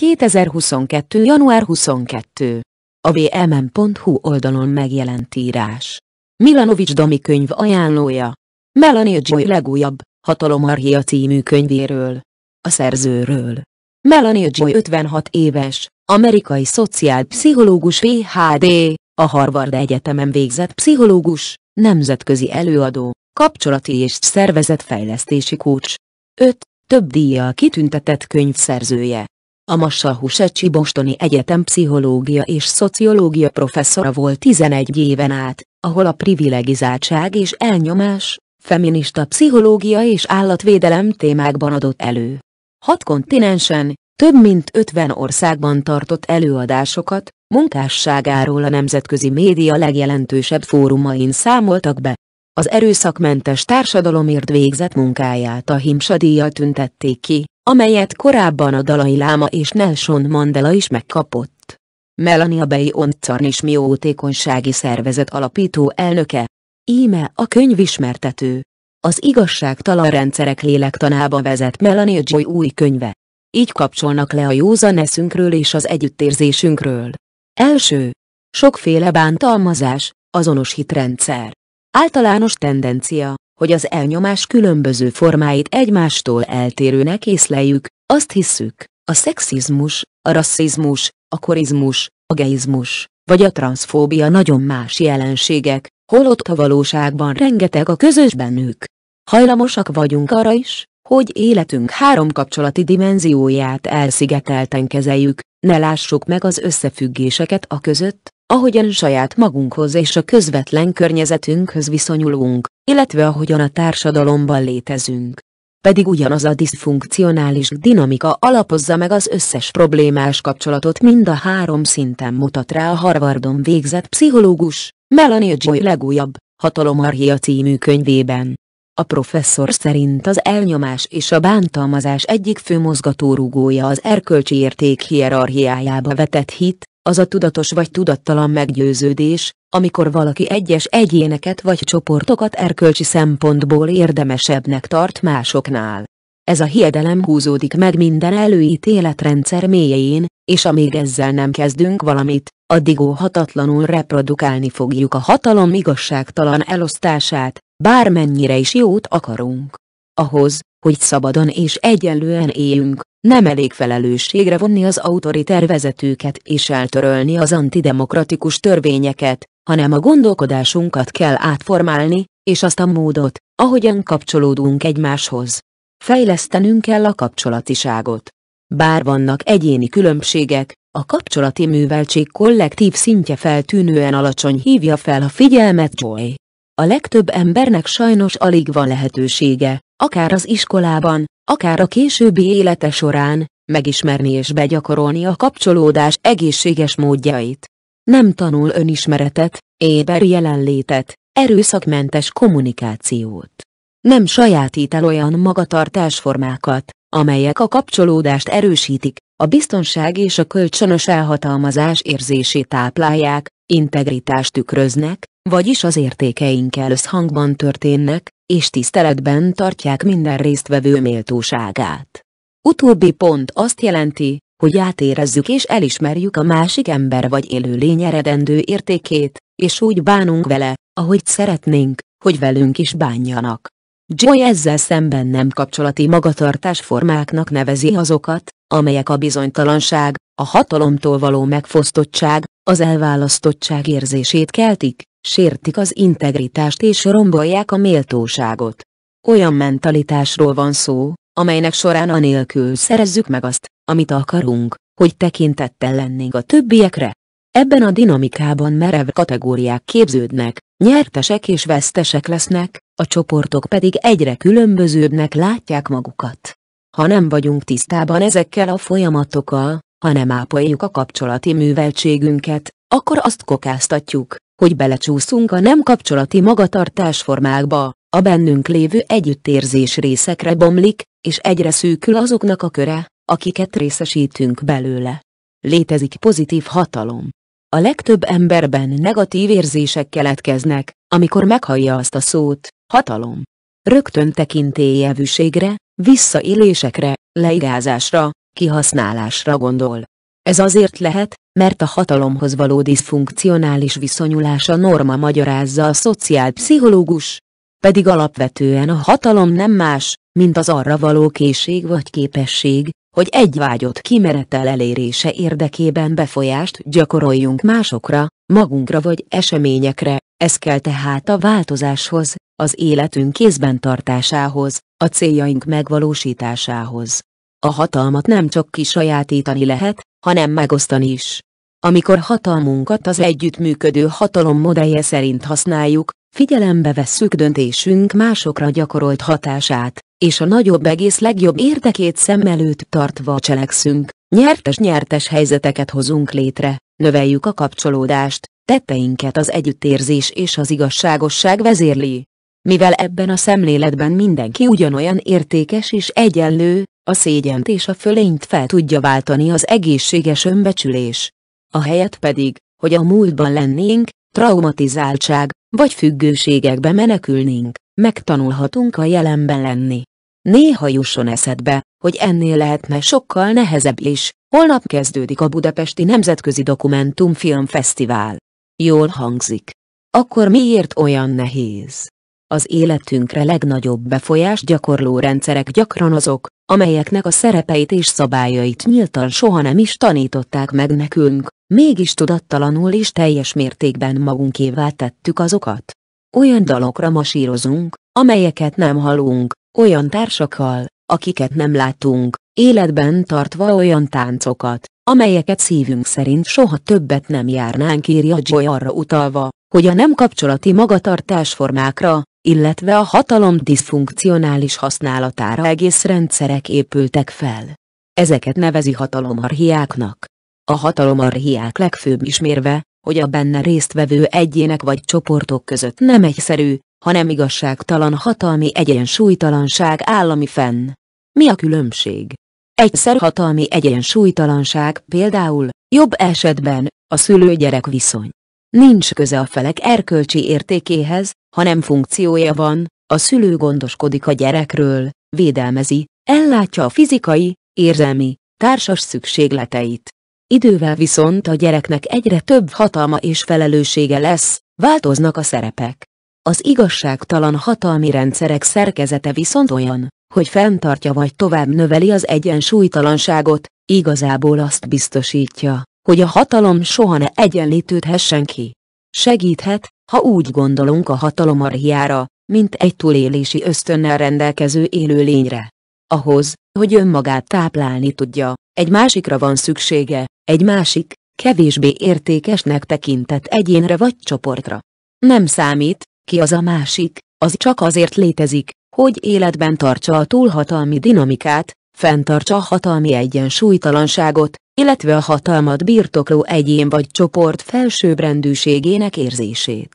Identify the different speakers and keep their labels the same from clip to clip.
Speaker 1: 2022. január 22. A vmm.hu oldalon megjelent írás. Milanovics Domi könyv ajánlója. Melanie Joy legújabb, Hatalomarchia című könyvéről. A szerzőről. Melanie Joy 56 éves, amerikai szociálpszichológus PhD, a Harvard Egyetemen végzett pszichológus, nemzetközi előadó, kapcsolati és szervezetfejlesztési kócs. 5. Több díjjal kitüntetett könyvszerzője. A Massachusetts-i Bostoni Egyetem pszichológia és szociológia professzora volt 11 éven át, ahol a privilegizáltság és elnyomás, feminista pszichológia és állatvédelem témákban adott elő. Hat kontinensen, több mint 50 országban tartott előadásokat, munkásságáról a nemzetközi média legjelentősebb fórumain számoltak be. Az erőszakmentes társadalomért végzett munkáját a Himsa díjjal tüntették ki, amelyet korábban a Dalai Láma és Nelson Mandela is megkapott. Melania Beyoncé is miótékonysági szervezet alapító elnöke, íme a könyv ismertető. Az igazságtalan rendszerek lélektanába vezet Melania Joy új könyve. Így kapcsolnak le a józan eszünkről és az együttérzésünkről. Első. Sokféle bántalmazás, azonos hitrendszer. Általános tendencia, hogy az elnyomás különböző formáit egymástól eltérőnek észleljük, azt hisszük, a szexizmus, a rasszizmus, a korizmus, a geizmus, vagy a transzfóbia nagyon más jelenségek, holott a valóságban rengeteg a közös bennük. Hajlamosak vagyunk arra is, hogy életünk három kapcsolati dimenzióját elszigetelten kezeljük, ne lássuk meg az összefüggéseket a között, ahogyan saját magunkhoz és a közvetlen környezetünkhöz viszonyulunk, illetve ahogyan a társadalomban létezünk. Pedig ugyanaz a diszfunkcionális dinamika alapozza meg az összes problémás kapcsolatot mind a három szinten mutat rá a Harvardon végzett pszichológus, Melanie Joy legújabb, Hatalomarchia című könyvében. A professzor szerint az elnyomás és a bántalmazás egyik fő mozgatórugója az erkölcsi érték hierarchiájába vetett hit, az a tudatos vagy tudattalan meggyőződés, amikor valaki egyes egyéneket vagy csoportokat erkölcsi szempontból érdemesebbnek tart másoknál. Ez a hiedelem húzódik meg minden előítéletrendszer mélyén, és amíg ezzel nem kezdünk valamit, addig óhatatlanul reprodukálni fogjuk a hatalom igazságtalan elosztását, bármennyire is jót akarunk. Ahhoz, hogy szabadon és egyenlően éljünk, nem elég felelősségre vonni az autoriter vezetőket és eltörölni az antidemokratikus törvényeket, hanem a gondolkodásunkat kell átformálni, és azt a módot, ahogyan kapcsolódunk egymáshoz. Fejlesztenünk kell a kapcsolatiságot. Bár vannak egyéni különbségek, a kapcsolati műveltség kollektív szintje feltűnően alacsony hívja fel a figyelmet Joy. A legtöbb embernek sajnos alig van lehetősége, akár az iskolában, akár a későbbi élete során, megismerni és begyakorolni a kapcsolódás egészséges módjait. Nem tanul önismeretet, éber jelenlétet, erőszakmentes kommunikációt. Nem sajátít el olyan magatartásformákat, amelyek a kapcsolódást erősítik, a biztonság és a kölcsönös elhatalmazás érzését táplálják, integritást tükröznek, vagyis az értékeinkkel összhangban történnek, és tiszteletben tartják minden résztvevő méltóságát. Utóbbi pont azt jelenti, hogy átérezzük és elismerjük a másik ember vagy élőlény eredendő értékét, és úgy bánunk vele, ahogy szeretnénk, hogy velünk is bánjanak. Joy ezzel szemben nem kapcsolati magatartásformáknak nevezi azokat, amelyek a bizonytalanság, a hatalomtól való megfosztottság, az elválasztottság érzését keltik, sértik az integritást és rombolják a méltóságot. Olyan mentalitásról van szó, amelynek során anélkül szerezzük meg azt, amit akarunk, hogy tekintettel lennénk a többiekre. Ebben a dinamikában merev kategóriák képződnek, nyertesek és vesztesek lesznek, a csoportok pedig egyre különbözőbbnek látják magukat. Ha nem vagyunk tisztában ezekkel a folyamatokkal, ha nem ápoljuk a kapcsolati műveltségünket, akkor azt kokáztatjuk, hogy belecsúszunk a nem kapcsolati formákba, a bennünk lévő együttérzés részekre bomlik, és egyre szűkül azoknak a köre, akiket részesítünk belőle. Létezik pozitív hatalom. A legtöbb emberben negatív érzések keletkeznek, amikor meghallja azt a szót, hatalom. Rögtön tekintélyevűségre, visszaélésekre, leigázásra, kihasználásra gondol. Ez azért lehet, mert a hatalomhoz való diszfunkcionális viszonyulása norma magyarázza a szociálpszichológus. Pedig alapvetően a hatalom nem más, mint az arra való készség vagy képesség, hogy egy vágyott kimeretel elérése érdekében befolyást gyakoroljunk másokra, magunkra vagy eseményekre, ez kell tehát a változáshoz, az életünk kézben tartásához, a céljaink megvalósításához. A hatalmat nem csak kisajátítani lehet, hanem megosztani is. Amikor hatalmunkat az együttműködő hatalom modellje szerint használjuk, figyelembe vesszük döntésünk másokra gyakorolt hatását, és a nagyobb egész legjobb érdekét szem előtt tartva cselekszünk, nyertes-nyertes helyzeteket hozunk létre, növeljük a kapcsolódást, tetteinket az együttérzés és az igazságosság vezérli. Mivel ebben a szemléletben mindenki ugyanolyan értékes és egyenlő, a szégyent és a fölényt fel tudja váltani az egészséges önbecsülés a helyet pedig, hogy a múltban lennénk, traumatizáltság, vagy függőségekbe menekülnénk, megtanulhatunk a jelenben lenni. Néha jusson eszedbe, hogy ennél lehetne sokkal nehezebb is, holnap kezdődik a Budapesti Nemzetközi Film Fesztivál. Jól hangzik. Akkor miért olyan nehéz? Az életünkre legnagyobb befolyást gyakorló rendszerek gyakran azok, amelyeknek a szerepeit és szabályait nyíltan soha nem is tanították meg nekünk, Mégis tudattalanul és teljes mértékben magunkévá tettük azokat. Olyan dalokra masírozunk, amelyeket nem hallunk, olyan társakkal, akiket nem látunk, életben tartva olyan táncokat, amelyeket szívünk szerint soha többet nem járnánk írja Joy arra utalva, hogy a nem kapcsolati magatartásformákra, illetve a hatalom diszfunkcionális használatára egész rendszerek épültek fel. Ezeket nevezi hatalomharhiáknak. A hatalomarhiák legfőbb ismérve, hogy a benne résztvevő egyének vagy csoportok között nem egyszerű, hanem igazságtalan hatalmi egyensúlytalanság állami fenn. Mi a különbség? Egyszer hatalmi egyensúlytalanság például, jobb esetben, a szülő-gyerek viszony. Nincs köze a felek erkölcsi értékéhez, hanem funkciója van, a szülő gondoskodik a gyerekről, védelmezi, ellátja a fizikai, érzelmi, társas szükségleteit. Idővel viszont a gyereknek egyre több hatalma és felelőssége lesz, változnak a szerepek. Az igazságtalan hatalmi rendszerek szerkezete viszont olyan, hogy fenntartja vagy tovább növeli az egyensúlytalanságot, igazából azt biztosítja, hogy a hatalom soha ne egyenlítődhessen ki. Segíthet, ha úgy gondolunk a hatalom arhiára, mint egy túlélési ösztönnel rendelkező élőlényre. Ahhoz, hogy önmagát táplálni tudja, egy másikra van szüksége, egy másik, kevésbé értékesnek tekintett egyénre vagy csoportra. Nem számít, ki az a másik, az csak azért létezik, hogy életben tartsa a túlhatalmi dinamikát, fenntartsa a hatalmi egyensúlytalanságot, illetve a hatalmat birtokló egyén vagy csoport felsőbbrendűségének érzését.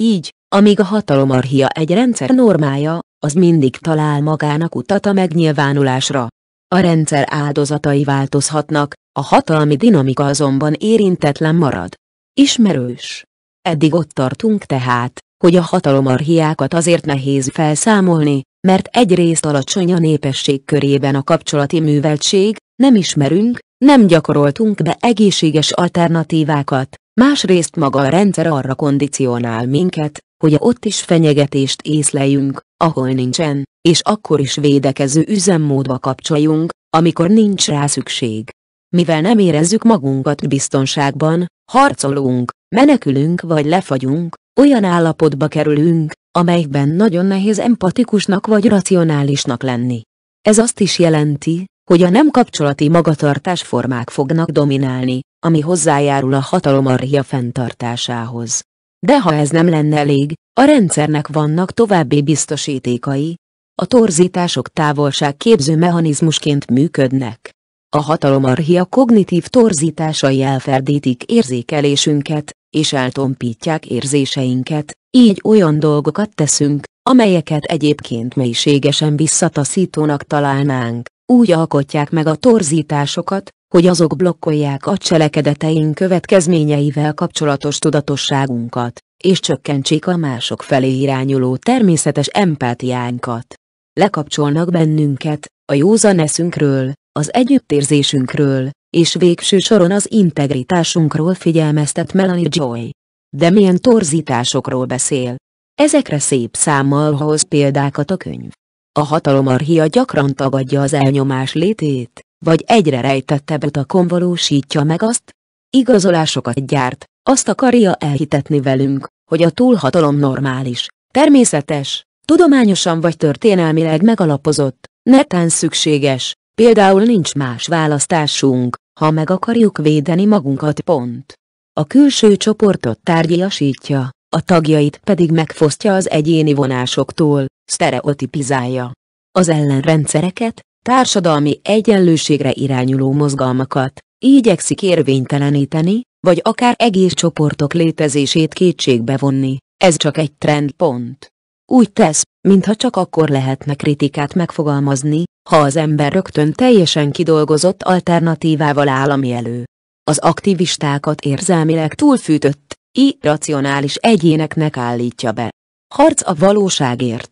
Speaker 1: Így, amíg a hatalomarchia egy rendszer normája, az mindig talál magának utat a megnyilvánulásra, a rendszer áldozatai változhatnak, a hatalmi dinamika azonban érintetlen marad. Ismerős. Eddig ott tartunk tehát, hogy a hatalomarchiákat azért nehéz felszámolni, mert egyrészt alacsony a népesség körében a kapcsolati műveltség, nem ismerünk, nem gyakoroltunk be egészséges alternatívákat, másrészt maga a rendszer arra kondicionál minket, hogy ott is fenyegetést észleljünk, ahol nincsen és akkor is védekező üzemmódba kapcsoljunk, amikor nincs rá szükség. Mivel nem érezzük magunkat biztonságban, harcolunk, menekülünk vagy lefagyunk, olyan állapotba kerülünk, amelyben nagyon nehéz empatikusnak vagy racionálisnak lenni. Ez azt is jelenti, hogy a nem kapcsolati magatartás formák fognak dominálni, ami hozzájárul a hatalomarhia fenntartásához. De ha ez nem lenne elég, a rendszernek vannak további biztosítékai, a torzítások távolságképző mechanizmusként működnek. A hatalomarchia kognitív torzításai elferdítik érzékelésünket, és eltompítják érzéseinket, így olyan dolgokat teszünk, amelyeket egyébként mélységesen visszataszítónak találnánk. Úgy alkotják meg a torzításokat, hogy azok blokkolják a cselekedeteink következményeivel kapcsolatos tudatosságunkat, és csökkentsék a mások felé irányuló természetes empátiánkat lekapcsolnak bennünket, a józan eszünkről, az együttérzésünkről, és végső soron az integritásunkról figyelmeztet Melanie Joy. De milyen torzításokról beszél? Ezekre szép számmal hoz példákat a könyv. A hatalomarchia gyakran tagadja az elnyomás létét, vagy egyre rejtettebb utakon valósítja meg azt, igazolásokat gyárt, azt akarja elhitetni velünk, hogy a túlhatalom normális, természetes, Tudományosan vagy történelmileg megalapozott, netán szükséges, például nincs más választásunk, ha meg akarjuk védeni magunkat pont. A külső csoportot tárgyiasítja, a tagjait pedig megfosztja az egyéni vonásoktól, sztereotipizálja. Az ellenrendszereket, társadalmi egyenlőségre irányuló mozgalmakat, igyekszik érvényteleníteni, vagy akár egész csoportok létezését kétségbe vonni, ez csak egy trendpont. Úgy tesz, mintha csak akkor lehetne kritikát megfogalmazni, ha az ember rögtön teljesen kidolgozott alternatívával állami elő. Az aktivistákat érzelmileg túlfűtött, irracionális egyéneknek állítja be. Harc a valóságért.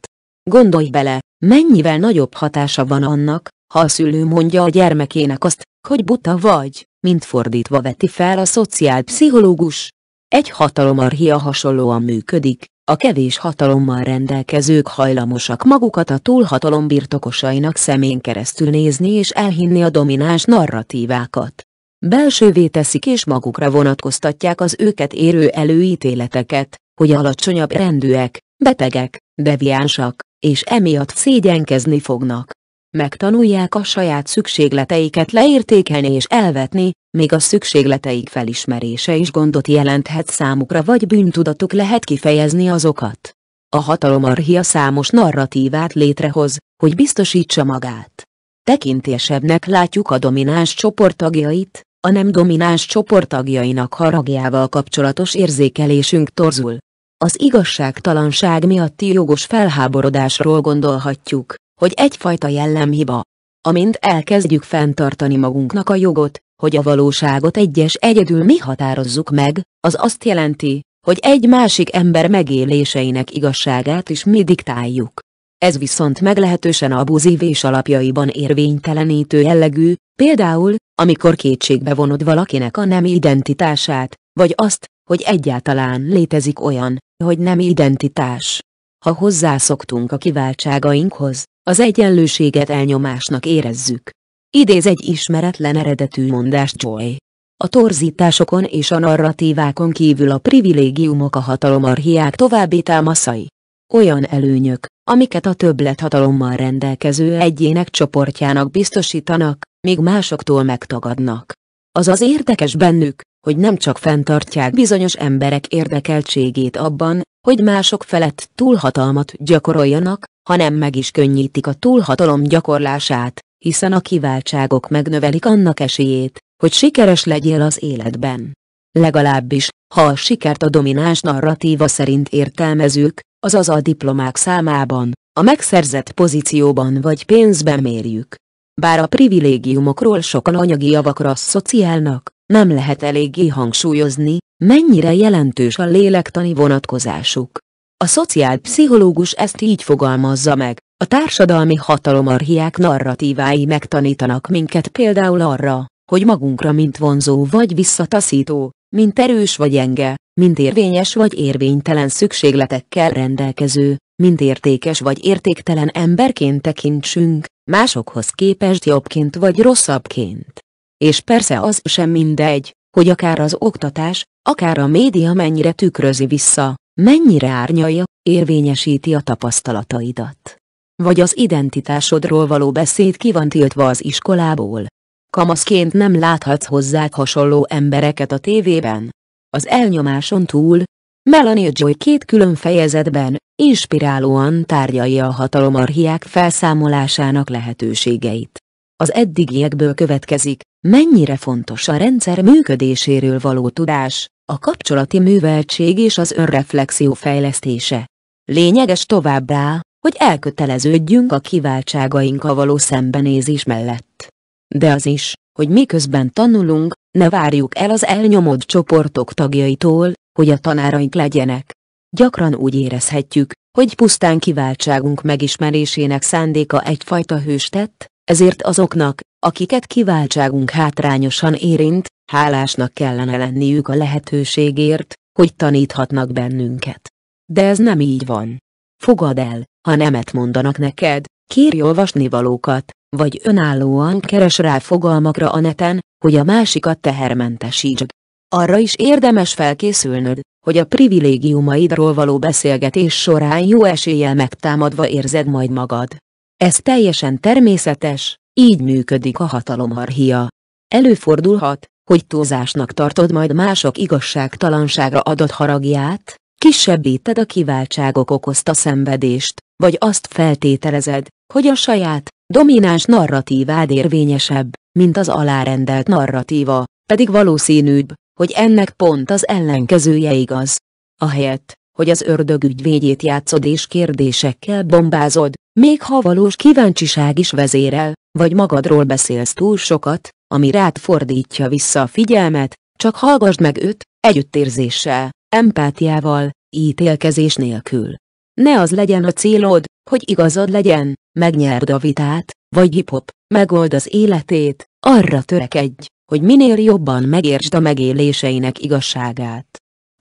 Speaker 1: Gondolj bele, mennyivel nagyobb hatása van annak, ha a szülő mondja a gyermekének azt, hogy buta vagy, mint fordítva veti fel a szociálpszichológus. Egy hatalomarhia hasonlóan működik, a kevés hatalommal rendelkezők hajlamosak magukat a túlhatalom birtokosainak szemén keresztül nézni és elhinni a domináns narratívákat. Belsővé teszik és magukra vonatkoztatják az őket érő előítéleteket, hogy alacsonyabb rendűek, betegek, deviánsak, és emiatt szégyenkezni fognak megtanulják a saját szükségleteiket leértékelni és elvetni, még a szükségleteik felismerése is gondot jelenthet számukra vagy bűntudatuk lehet kifejezni azokat. A hatalomarchia számos narratívát létrehoz, hogy biztosítsa magát. Tekintésebbnek látjuk a domináns csoporttagjait, a nem domináns csoporttagjainak haragjával kapcsolatos érzékelésünk torzul. Az igazságtalanság miatti jogos felháborodásról gondolhatjuk, hogy egyfajta jellemhiba, amint elkezdjük fenntartani magunknak a jogot, hogy a valóságot egyes egyedül mi határozzuk meg, az azt jelenti, hogy egy másik ember megéléseinek igazságát is mi diktáljuk. Ez viszont meglehetősen abuzív és alapjaiban érvénytelenítő jellegű, például, amikor kétségbe vonod valakinek a nem identitását, vagy azt, hogy egyáltalán létezik olyan, hogy nem identitás. Ha hozzászoktunk a kiváltságainkhoz, az egyenlőséget elnyomásnak érezzük. Idéz egy ismeretlen eredetű mondást Joy. A torzításokon és a narratívákon kívül a privilégiumok a hatalomarchiák további támaszai. Olyan előnyök, amiket a többlet hatalommal rendelkező egyének csoportjának biztosítanak, még másoktól megtagadnak. Az az érdekes bennük, hogy nem csak fenntartják bizonyos emberek érdekeltségét abban, hogy mások felett túlhatalmat gyakoroljanak, hanem meg is könnyítik a túlhatalom gyakorlását, hiszen a kiváltságok megnövelik annak esélyét, hogy sikeres legyél az életben. Legalábbis, ha a sikert a domináns narratíva szerint értelmezők, azaz a diplomák számában, a megszerzett pozícióban vagy pénzben mérjük. Bár a privilégiumokról sokan anyagi javakra szociálnak, nem lehet eléggé hangsúlyozni, Mennyire jelentős a lélektani vonatkozásuk? A szociálpszichológus ezt így fogalmazza meg, a társadalmi hatalomarhiák narratívái megtanítanak minket például arra, hogy magunkra mint vonzó vagy visszataszító, mint erős vagy enge, mint érvényes vagy érvénytelen szükségletekkel rendelkező, mint értékes vagy értéktelen emberként tekintsünk, másokhoz képest jobbként vagy rosszabbként. És persze az sem mindegy, hogy akár az oktatás, akár a média mennyire tükrözi vissza, mennyire árnyalja, érvényesíti a tapasztalataidat. Vagy az identitásodról való beszéd ki van tiltva az iskolából. Kamaszként nem láthatsz hozzá hasonló embereket a tévében. Az elnyomáson túl, Melanie Joy két külön fejezetben, inspirálóan tárgyalja a hatalomarchiák felszámolásának lehetőségeit. Az eddigiekből következik, Mennyire fontos a rendszer működéséről való tudás, a kapcsolati műveltség és az önreflexió fejlesztése. Lényeges továbbá, hogy elköteleződjünk a kiváltságainkkal való szembenézés mellett. De az is, hogy miközben tanulunk, ne várjuk el az elnyomott csoportok tagjaitól, hogy a tanáraink legyenek. Gyakran úgy érezhetjük, hogy pusztán kiváltságunk megismerésének szándéka egyfajta hőstett, ezért azoknak, akiket kiváltságunk hátrányosan érint, hálásnak kellene lenniük a lehetőségért, hogy taníthatnak bennünket. De ez nem így van. Fogad el, ha nemet mondanak neked, kérj olvasni valókat, vagy önállóan keres rá fogalmakra a neten, hogy a másikat tehermentesítsd. Arra is érdemes felkészülnöd, hogy a privilégiumaidról való beszélgetés során jó eséllyel megtámadva érzed majd magad. Ez teljesen természetes, így működik a hatalomarchia. Előfordulhat, hogy túlzásnak tartod majd mások igazságtalanságra adott haragját, kisebbíted a kiváltságok okozta szenvedést, vagy azt feltételezed, hogy a saját, domináns narratívád érvényesebb, mint az alárendelt narratíva, pedig valószínűbb, hogy ennek pont az ellenkezője igaz. Ahelyett, hogy az ördög ügyvédjét játszod és kérdésekkel bombázod, még ha valós kíváncsiság is vezérel, vagy magadról beszélsz túl sokat, ami rád fordítja vissza a figyelmet, csak hallgassd meg őt, együttérzéssel, empátiával, ítélkezés nélkül. Ne az legyen a célod, hogy igazad legyen, megnyerd a vitát, vagy hipop, megold az életét, arra törekedj, hogy minél jobban megértsd a megéléseinek igazságát.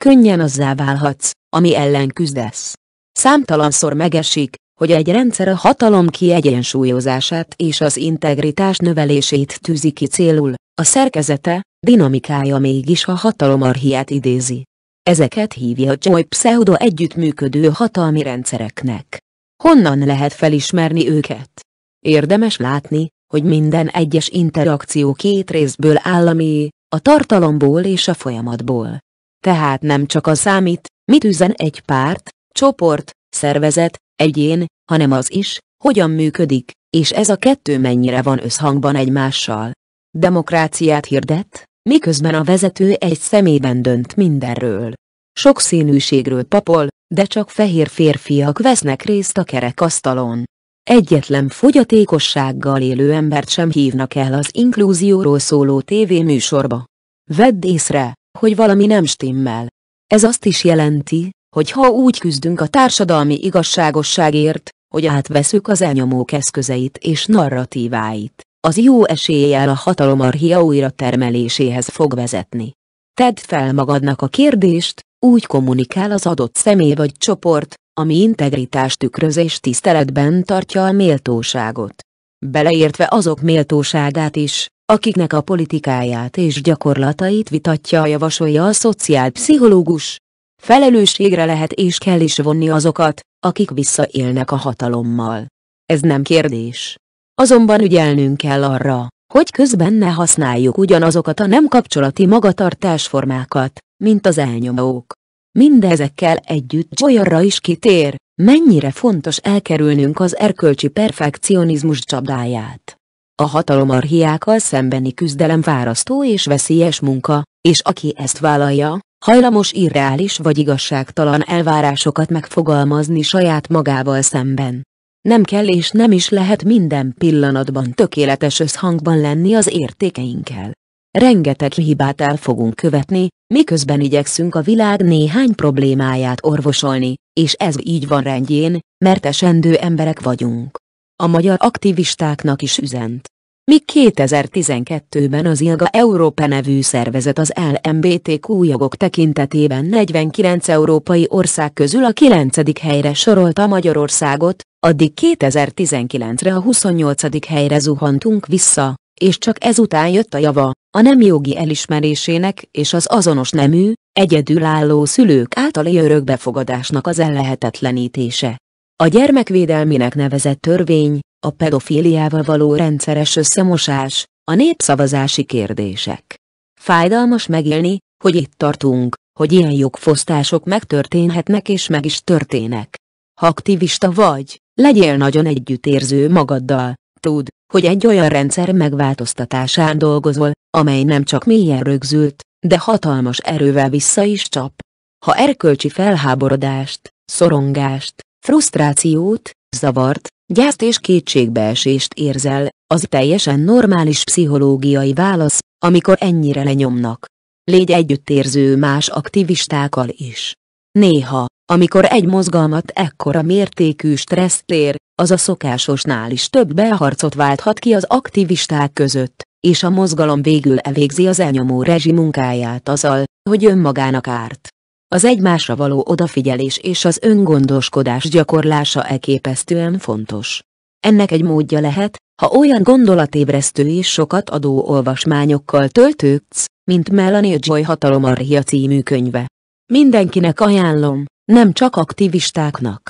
Speaker 1: Könnyen azzá válhatsz, ami ellen küzdesz. Számtalanszor megesik, hogy egy rendszer a hatalom kiegyensúlyozását és az integritás növelését tűzi ki célul, a szerkezete, dinamikája mégis a hatalomarhiát idézi. Ezeket hívja Joy pseudo együttműködő hatalmi rendszereknek. Honnan lehet felismerni őket? Érdemes látni, hogy minden egyes interakció két részből áll a tartalomból és a folyamatból. Tehát nem csak a számít, mit üzen egy párt, csoport, szervezet, egyén, hanem az is, hogyan működik, és ez a kettő mennyire van összhangban egymással. Demokráciát hirdet, miközben a vezető egy szemében dönt mindenről. Sok színűségről papol, de csak fehér férfiak vesznek részt a kerekasztalon. Egyetlen fogyatékossággal élő embert sem hívnak el az inkluzióról szóló tévéműsorba. Vedd észre, hogy valami nem stimmel. Ez azt is jelenti, hogy ha úgy küzdünk a társadalmi igazságosságért, hogy átveszük az elnyomók eszközeit és narratíváit, az jó eséllyel a hatalomarchia újra termeléséhez fog vezetni. Tedd fel magadnak a kérdést, úgy kommunikál az adott személy vagy csoport, ami integritást tükröz és tiszteletben tartja a méltóságot. Beleértve azok méltóságát is, akiknek a politikáját és gyakorlatait vitatja a javasolja a szociálpszichológus, Felelősségre lehet és kell is vonni azokat, akik visszaélnek a hatalommal. Ez nem kérdés. Azonban ügyelnünk kell arra, hogy közben ne használjuk ugyanazokat a nem kapcsolati magatartásformákat, mint az elnyomók. Mindezekkel együtt Joyarra is kitér, mennyire fontos elkerülnünk az erkölcsi perfekcionizmus csapdáját. A hatalomarhiákkal szembeni küzdelem várasztó és veszélyes munka, és aki ezt vállalja, hajlamos irreális vagy igazságtalan elvárásokat megfogalmazni saját magával szemben. Nem kell és nem is lehet minden pillanatban tökéletes összhangban lenni az értékeinkkel. Rengeteg hibát el fogunk követni, miközben igyekszünk a világ néhány problémáját orvosolni, és ez így van rendjén, mert esendő emberek vagyunk. A magyar aktivistáknak is üzent míg 2012-ben az ILGA Európa nevű szervezet az LMBTQ jogok tekintetében 49 európai ország közül a 9. helyre sorolta Magyarországot, addig 2019-re a 28. helyre zuhantunk vissza, és csak ezután jött a java, a nem jogi elismerésének és az azonos nemű, egyedülálló szülők általi örökbefogadásnak az ellehetetlenítése. A gyermekvédelminek nevezett törvény, a pedofíliával való rendszeres összemosás, a népszavazási kérdések. Fájdalmas megélni, hogy itt tartunk, hogy ilyen jogfosztások megtörténhetnek és meg is történnek. Ha aktivista vagy, legyél nagyon együttérző magaddal, tudd, hogy egy olyan rendszer megváltoztatásán dolgozol, amely nem csak mélyen rögzült, de hatalmas erővel vissza is csap. Ha erkölcsi felháborodást, szorongást, Frusztrációt, zavart, gyászt és kétségbeesést érzel, az teljesen normális pszichológiai válasz, amikor ennyire lenyomnak. Légy együttérző más aktivistákkal is. Néha, amikor egy mozgalmat ekkora mértékű stressz ér, az a szokásosnál is több beharcot válthat ki az aktivisták között, és a mozgalom végül elvégzi az elnyomó rezsi munkáját azzal, hogy önmagának árt. Az egymásra való odafigyelés és az öngondoskodás gyakorlása elképesztően fontos. Ennek egy módja lehet, ha olyan gondolatébresztő és sokat adó olvasmányokkal töltődsz, mint Melanie Joy Hatalomarhia című könyve. Mindenkinek ajánlom, nem csak aktivistáknak.